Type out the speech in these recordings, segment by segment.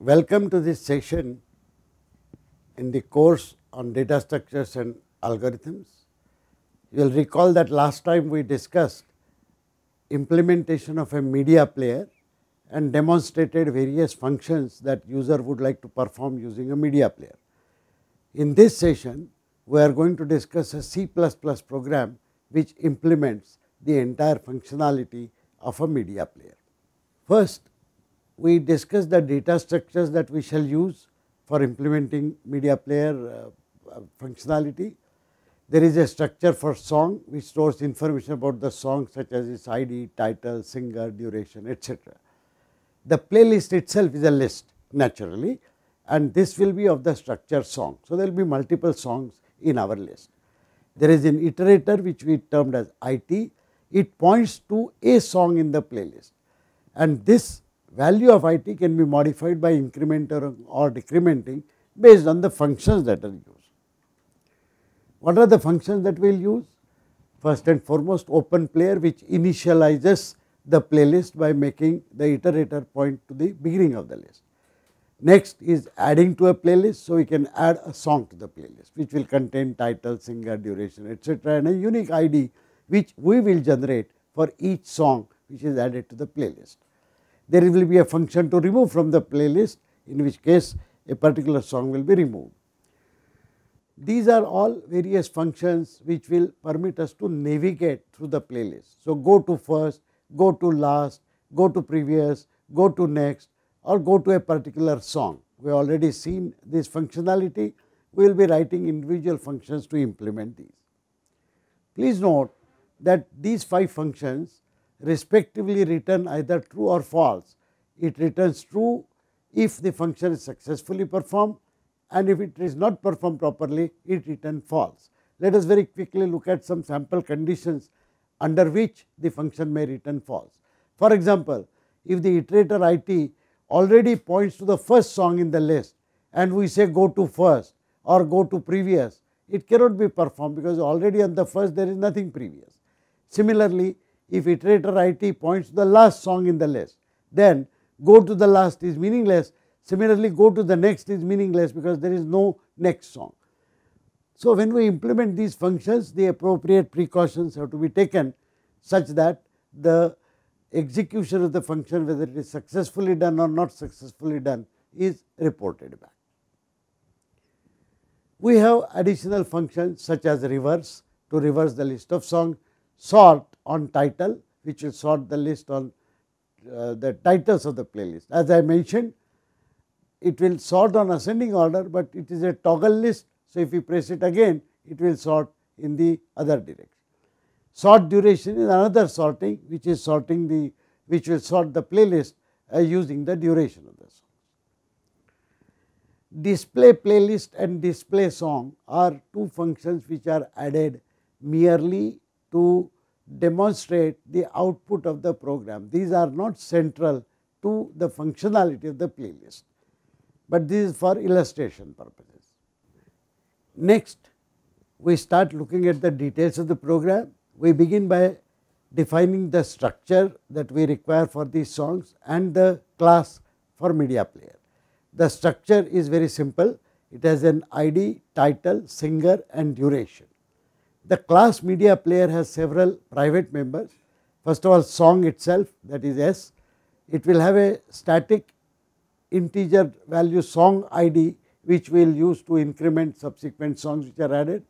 Welcome to this session in the course on data structures and algorithms. You will recall that last time we discussed implementation of a media player and demonstrated various functions that user would like to perform using a media player. In this session, we are going to discuss a C++ program which implements the entire functionality of a media player. First, we discussed the data structures that we shall use for implementing media player uh, uh, functionality. There is a structure for song which stores information about the song such as its ID, title, singer, duration, etc. The playlist itself is a list naturally and this will be of the structure song. So, there will be multiple songs in our list. There is an iterator which we termed as IT, it points to a song in the playlist and this value of IT can be modified by incrementing or, or decrementing based on the functions that are used. What are the functions that we will use? First and foremost open player which initializes the playlist by making the iterator point to the beginning of the list. Next is adding to a playlist. So, we can add a song to the playlist which will contain title, singer, duration etc. and a unique ID which we will generate for each song which is added to the playlist there will be a function to remove from the playlist in which case a particular song will be removed. These are all various functions which will permit us to navigate through the playlist. So, go to first, go to last, go to previous, go to next or go to a particular song. We have already seen this functionality, we will be writing individual functions to implement these. Please note that these five functions respectively return either true or false. It returns true if the function is successfully performed and if it is not performed properly, it returns false. Let us very quickly look at some sample conditions under which the function may return false. For example, if the iterator it already points to the first song in the list and we say go to first or go to previous, it cannot be performed because already on the first there is nothing previous. Similarly, if iterator it points to the last song in the list, then go to the last is meaningless. Similarly, go to the next is meaningless because there is no next song. So, when we implement these functions, the appropriate precautions have to be taken such that the execution of the function whether it is successfully done or not successfully done is reported back. We have additional functions such as reverse to reverse the list of songs, sort on title which will sort the list on uh, the titles of the playlist. As I mentioned, it will sort on ascending order, but it is a toggle list. So, if you press it again, it will sort in the other direction. Sort duration is another sorting, which is sorting the which will sort the playlist uh, using the duration of the song. Display playlist and display song are two functions which are added merely to demonstrate the output of the program. These are not central to the functionality of the playlist, but this is for illustration purposes. Next, we start looking at the details of the program. We begin by defining the structure that we require for these songs and the class for media player. The structure is very simple. It has an ID, title, singer and duration. The class media player has several private members. First of all, song itself, that is S. It will have a static integer value song ID, which we will use to increment subsequent songs which are added.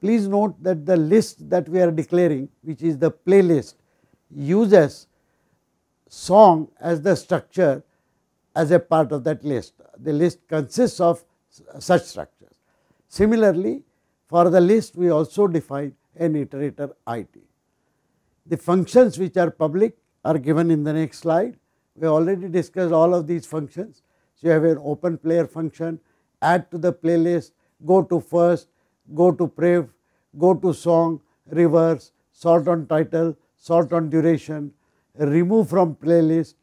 Please note that the list that we are declaring, which is the playlist, uses song as the structure as a part of that list. The list consists of such structures. Similarly, for the list, we also define an iterator it. The functions which are public are given in the next slide. We already discussed all of these functions. So, you have an open player function, add to the playlist, go to first, go to prev, go to song, reverse, sort on title, sort on duration, remove from playlist,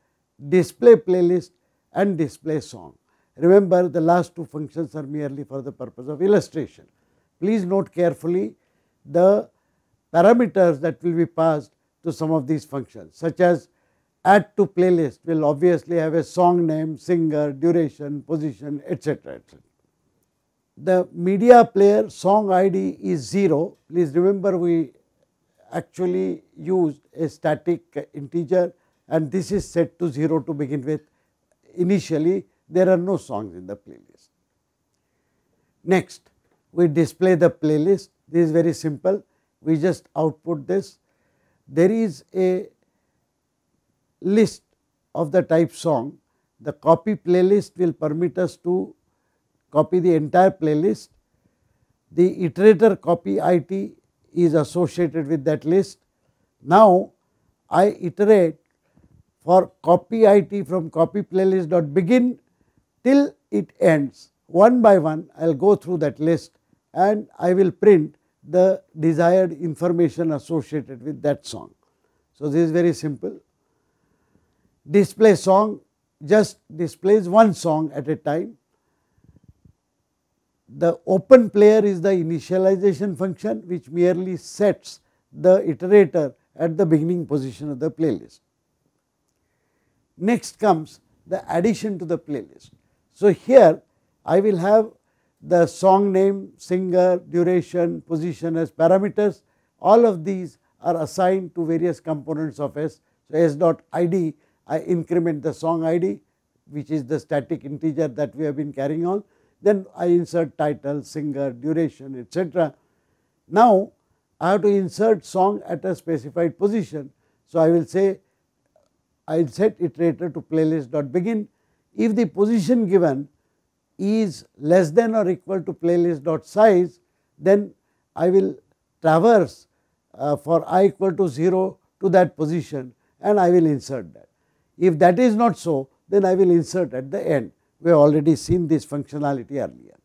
display playlist and display song. Remember the last two functions are merely for the purpose of illustration. Please note carefully the parameters that will be passed to some of these functions such as add to playlist will obviously have a song name, singer, duration, position etc. etc. The media player song ID is 0. Please remember we actually used a static integer and this is set to 0 to begin with. Initially there are no songs in the playlist. Next we display the playlist. This is very simple. We just output this. There is a list of the type song. The copy playlist will permit us to copy the entire playlist. The iterator copy IT is associated with that list. Now, I iterate for copy IT from copy playlist dot begin till it ends. One by one, I will go through that list and I will print the desired information associated with that song. So, this is very simple. Display song just displays one song at a time. The open player is the initialization function which merely sets the iterator at the beginning position of the playlist. Next comes the addition to the playlist. So, here I will have the song name, singer, duration, position as parameters, all of these are assigned to various components of S. So, S dot id, I increment the song id which is the static integer that we have been carrying on. Then I insert title, singer, duration, etc. Now, I have to insert song at a specified position. So, I will say I will set iterator to playlist dot begin. If the position given is less than or equal to playlist dot size, then I will traverse uh, for i equal to 0 to that position and I will insert that. If that is not so, then I will insert at the end. We have already seen this functionality earlier.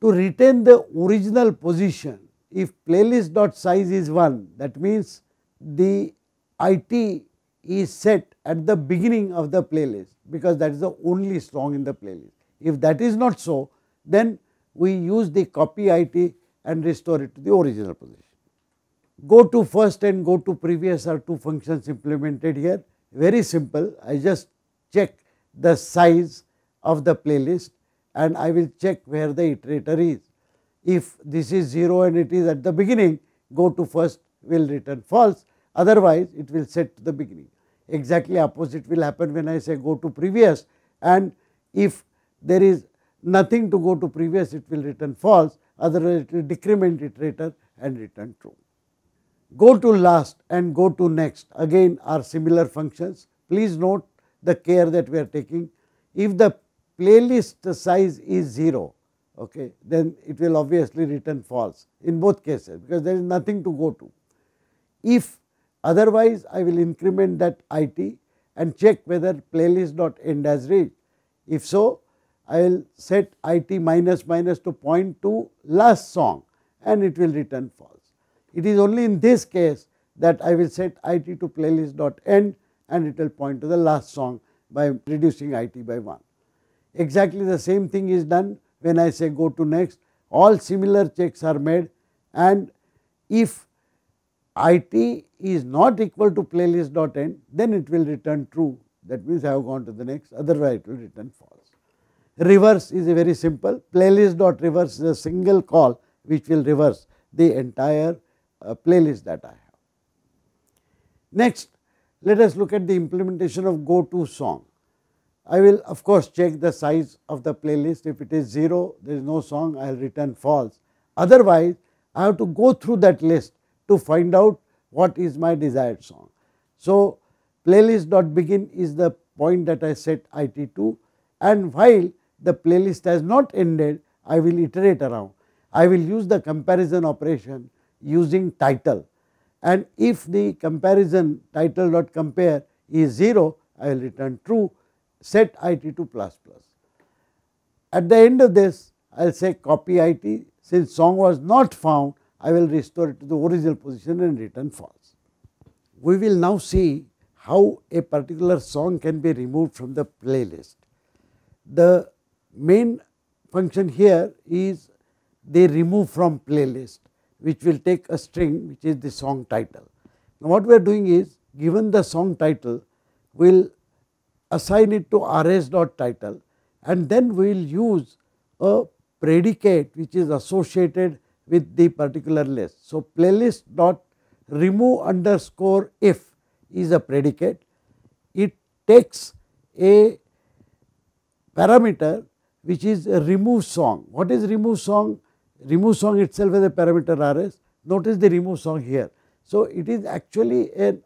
To retain the original position, if playlist dot size is 1, that means the IT is set at the beginning of the playlist because that is the only song in the playlist. If that is not so, then we use the copy IT and restore it to the original position. Go to first and go to previous are two functions implemented here. Very simple, I just check the size of the playlist and I will check where the iterator is. If this is 0 and it is at the beginning, go to first will return false, otherwise it will set to the beginning. Exactly opposite will happen when I say go to previous and if there is nothing to go to previous it will return false otherwise it will decrement iterator and return true. Go to last and go to next again are similar functions. Please note the care that we are taking. If the playlist size is 0, okay, then it will obviously return false in both cases because there is nothing to go to. If otherwise I will increment that IT and check whether playlist dot end has reached. If so, I will set IT minus minus to point to last song and it will return false. It is only in this case that I will set IT to playlist dot end and it will point to the last song by reducing IT by 1. Exactly the same thing is done when I say go to next all similar checks are made and if IT is not equal to playlist dot end then it will return true that means I have gone to the next otherwise it will return false. Reverse is a very simple playlist.reverse is a single call which will reverse the entire uh, playlist that I have. Next, let us look at the implementation of go to song. I will of course check the size of the playlist. If it is 0, there is no song, I will return false. Otherwise, I have to go through that list to find out what is my desired song. So, playlist.begin is the point that I set IT to and while the playlist has not ended, I will iterate around. I will use the comparison operation using title and if the comparison title dot compare is 0, I will return true set it to plus plus. At the end of this, I will say copy it since song was not found, I will restore it to the original position and return false. We will now see how a particular song can be removed from the playlist. The main function here is they remove from playlist which will take a string which is the song title. Now, what we are doing is given the song title we will assign it to array dot title and then we will use a predicate which is associated with the particular list. So, playlist dot remove underscore if is a predicate. It takes a parameter which is a remove song. What is remove song? Remove song itself as a parameter RS. Notice the remove song here. So, it is actually an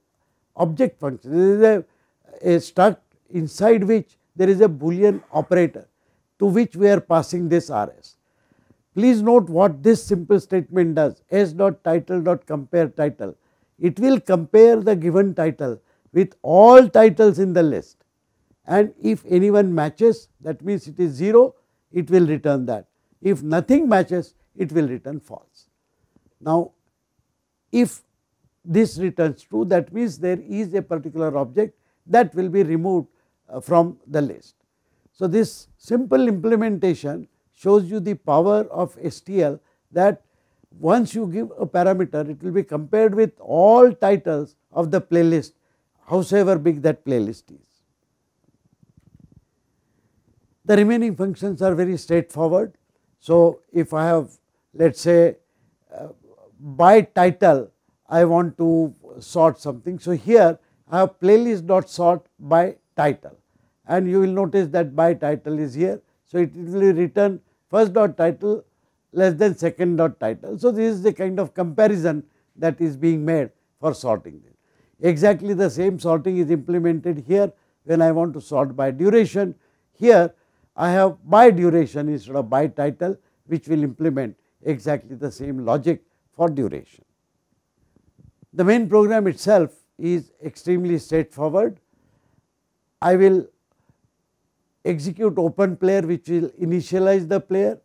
object function. This is a, a struct inside which there is a boolean operator to which we are passing this RS. Please note what this simple statement does s dot title dot compare title. It will compare the given title with all titles in the list and if anyone matches that means it is 0 it will return that. If nothing matches it will return false. Now if this returns true that means there is a particular object that will be removed uh, from the list. So this simple implementation shows you the power of STL that once you give a parameter it will be compared with all titles of the playlist however big that playlist is. The remaining functions are very straightforward. So, if I have let us say uh, by title I want to sort something. So, here I have playlist dot sort by title and you will notice that by title is here. So, it will return first dot title less than second dot title. So, this is the kind of comparison that is being made for sorting. Exactly the same sorting is implemented here when I want to sort by duration. Here I have by duration instead of by title which will implement exactly the same logic for duration. The main program itself is extremely straightforward. I will execute open player which will initialize the player.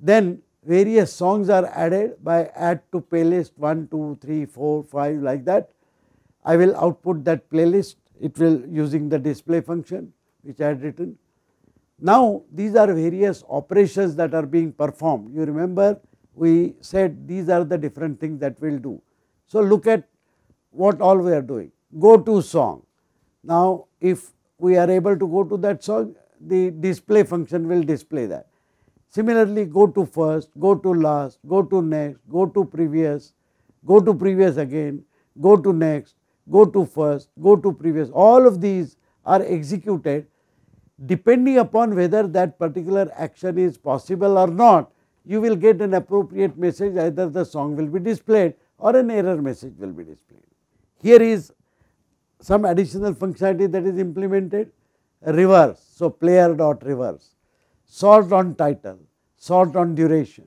Then various songs are added by add to playlist 1, 2, 3, 4, 5 like that. I will output that playlist, it will using the display function which I had written. Now, these are various operations that are being performed. You remember we said these are the different things that we will do. So, look at what all we are doing. Go to song. Now, if we are able to go to that song, the display function will display that. Similarly, go to first, go to last, go to next, go to previous, go to previous again, go to next, go to first, go to previous. All of these are executed depending upon whether that particular action is possible or not, you will get an appropriate message either the song will be displayed or an error message will be displayed. Here is some additional functionality that is implemented reverse. So, player dot reverse, sort on title, sort on duration,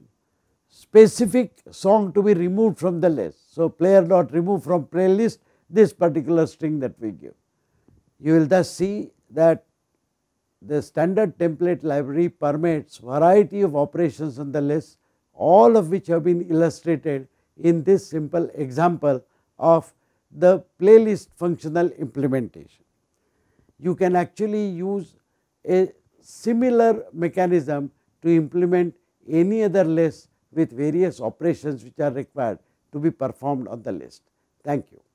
specific song to be removed from the list. So, player dot remove from playlist this particular string that we give. You will thus see that the standard template library permits variety of operations on the list all of which have been illustrated in this simple example of the playlist functional implementation. You can actually use a similar mechanism to implement any other list with various operations which are required to be performed on the list. Thank you.